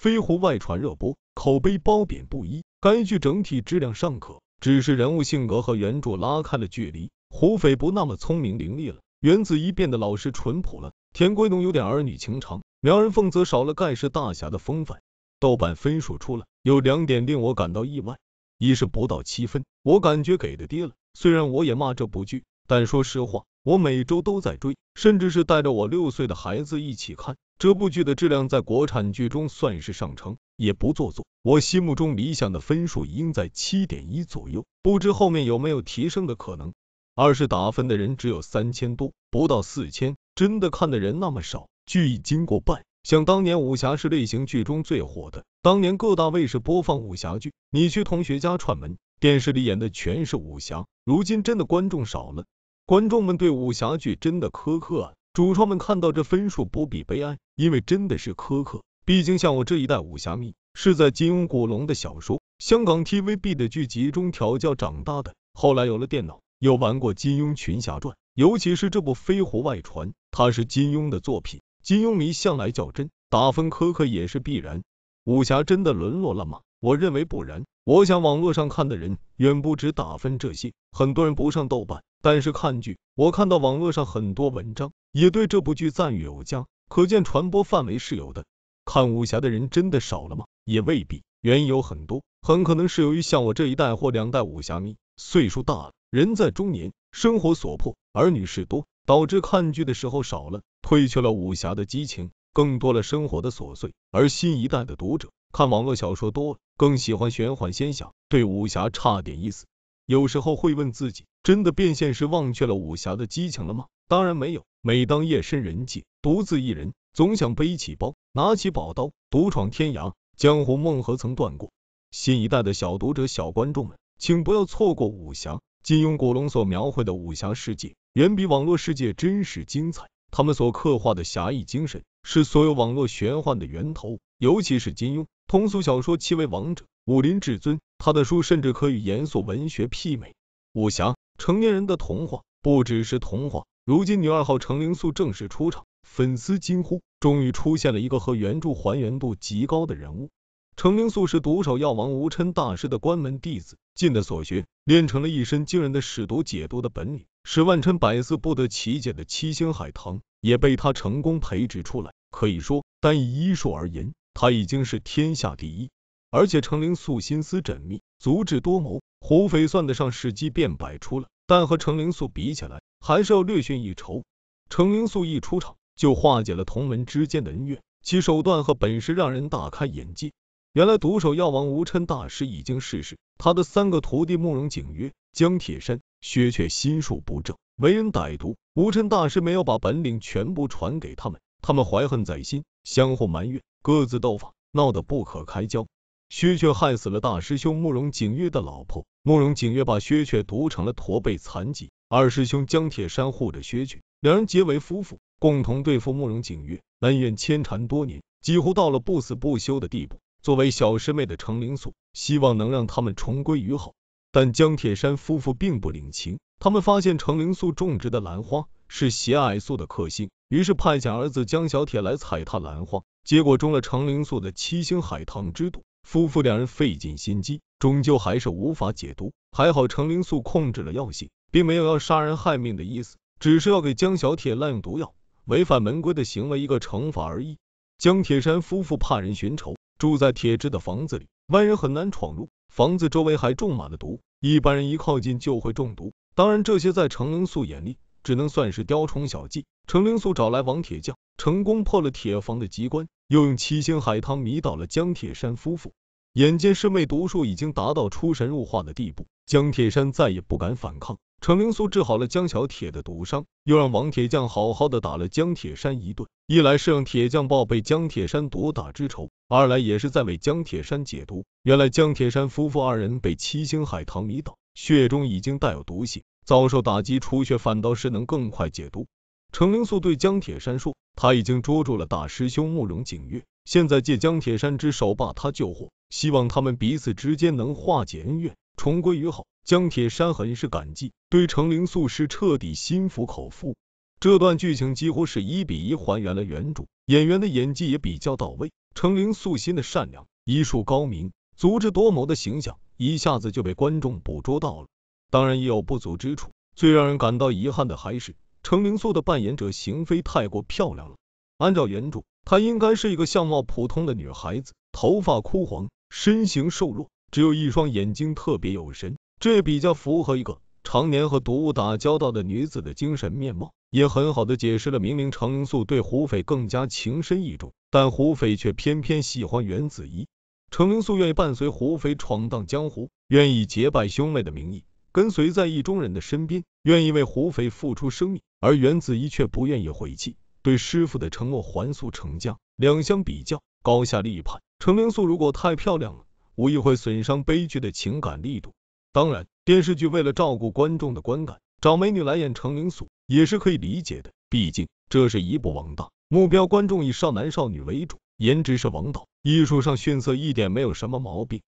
《飞狐》外传热播，口碑褒贬不一。该剧整体质量尚可，只是人物性格和原著拉开了距离。胡斐不那么聪明伶俐了，原子一变得老实淳朴了，田归农有点儿女情长，苗人凤则少了盖世大侠的风范。豆瓣分数出了，有两点令我感到意外：一是不到七分，我感觉给的低了。虽然我也骂这部剧，但说实话，我每周都在追，甚至是带着我六岁的孩子一起看。这部剧的质量在国产剧中算是上乘，也不做作。我心目中理想的分数应在七点一左右，不知后面有没有提升的可能。二是打分的人只有三千多，不到四千，真的看的人那么少，剧已经过半。想当年武侠是类型剧中最火的，当年各大卫视播放武侠剧，你去同学家串门，电视里演的全是武侠。如今真的观众少了，观众们对武侠剧真的苛刻啊。主创们看到这分数不必悲哀，因为真的是苛刻。毕竟像我这一代武侠迷，是在金庸、古龙的小说、香港 TVB 的剧集中调教长大的。后来有了电脑，又玩过金庸群侠传，尤其是这部《飞狐外传》，它是金庸的作品。金庸迷向来较真，打分苛刻也是必然。武侠真的沦落了吗？我认为不然。我想网络上看的人远不止打分这些，很多人不上豆瓣，但是看剧。我看到网络上很多文章。也对这部剧赞誉有加，可见传播范围是有的。看武侠的人真的少了吗？也未必，原因有很多，很可能是由于像我这一代或两代武侠迷，岁数大了，人在中年，生活所迫，儿女事多，导致看剧的时候少了，褪去了武侠的激情，更多了生活的琐碎。而新一代的读者看网络小说多了，更喜欢玄幻仙侠，对武侠差点意思。有时候会问自己，真的变现实忘却了武侠的激情了吗？当然没有。每当夜深人静，独自一人，总想背起包，拿起宝刀，独闯天涯。江湖梦何曾断过？新一代的小读者、小观众们，请不要错过武侠。金庸、古龙所描绘的武侠世界，远比网络世界真实精彩。他们所刻画的侠义精神，是所有网络玄幻的源头。尤其是金庸，通俗小说七位王者，武林至尊。他的书甚至可与严肃文学媲美。武侠，成年人的童话，不只是童话。如今女二号程灵素正式出场，粉丝惊呼，终于出现了一个和原著还原度极高的人物。程灵素是毒手药王吴琛大师的关门弟子，尽的所学，练成了一身惊人的使毒解毒的本领。使万琛百思不得其解的七星海棠也被他成功培植出来。可以说，单以医术而言，他已经是天下第一。而且程灵素心思缜密，足智多谋，胡斐算得上时机便摆出了，但和程灵素比起来，还是要略逊一筹。程明素一出场就化解了同门之间的恩怨，其手段和本事让人大开眼界。原来毒手药王吴琛大师已经逝世，他的三个徒弟慕容景月、江铁山、薛却心术不正，为人歹毒。吴琛大师没有把本领全部传给他们，他们怀恨在心，相互埋怨，各自斗法，闹得不可开交。薛却害死了大师兄慕容景月的老婆。慕容景月把薛阙读成了驼背残疾，二师兄江铁山护着薛阙，两人结为夫妇，共同对付慕容景月。恩怨牵缠多年，几乎到了不死不休的地步。作为小师妹的程灵素，希望能让他们重归于好，但江铁山夫妇并不领情。他们发现程灵素种植的兰花是邪矮素的克星，于是派遣儿子江小铁来踩踏兰花，结果中了程灵素的七星海棠之毒。夫妇两人费尽心机。终究还是无法解毒，还好程灵素控制了药性，并没有要杀人害命的意思，只是要给江小铁滥用毒药、违反门规的行为一个惩罚而已。江铁山夫妇怕人寻仇，住在铁制的房子里，外人很难闯入。房子周围还种满了毒，一般人一靠近就会中毒。当然，这些在程灵素眼里只能算是雕虫小技。程灵素找来王铁匠，成功破了铁房的机关，又用七星海棠迷倒了江铁山夫妇。眼见师妹毒术已经达到出神入化的地步，江铁山再也不敢反抗。程灵素治好了江小铁的毒伤，又让王铁匠好好的打了江铁山一顿。一来是让铁匠报被江铁山毒打之仇，二来也是在为江铁山解毒。原来江铁山夫妇二人被七星海棠迷倒，血中已经带有毒血，遭受打击出血反倒是能更快解毒。程灵素对江铁山说，他已经捉住了大师兄慕容景月。现在借江铁山之手把他救活，希望他们彼此之间能化解恩怨，重归于好。江铁山很是感激，对程灵素是彻底心服口服。这段剧情几乎是一比一还原了原著，演员的演技也比较到位。程灵素心的善良、医术高明、足智多谋的形象一下子就被观众捕捉到了。当然也有不足之处，最让人感到遗憾的还是程灵素的扮演者邢菲太过漂亮了。按照原著。她应该是一个相貌普通的女孩子，头发枯黄，身形瘦弱，只有一双眼睛特别有神，这也比较符合一个常年和毒物打交道的女子的精神面貌，也很好的解释了明明程灵素对胡斐更加情深意重，但胡斐却偏偏喜欢袁子怡。程灵素愿意伴随胡斐闯荡江湖，愿意结拜兄妹的名义跟随在意中人的身边，愿意为胡斐付出生命，而袁子怡却不愿意回去，对师傅的承诺，还素成家两相比较，高下立判。程灵素如果太漂亮了，无疑会损伤悲剧的情感力度。当然，电视剧为了照顾观众的观感，找美女来演程灵素也是可以理解的。毕竟这是一部王道，目标观众以少男少女为主，颜值是王道，艺术上逊色一点没有什么毛病。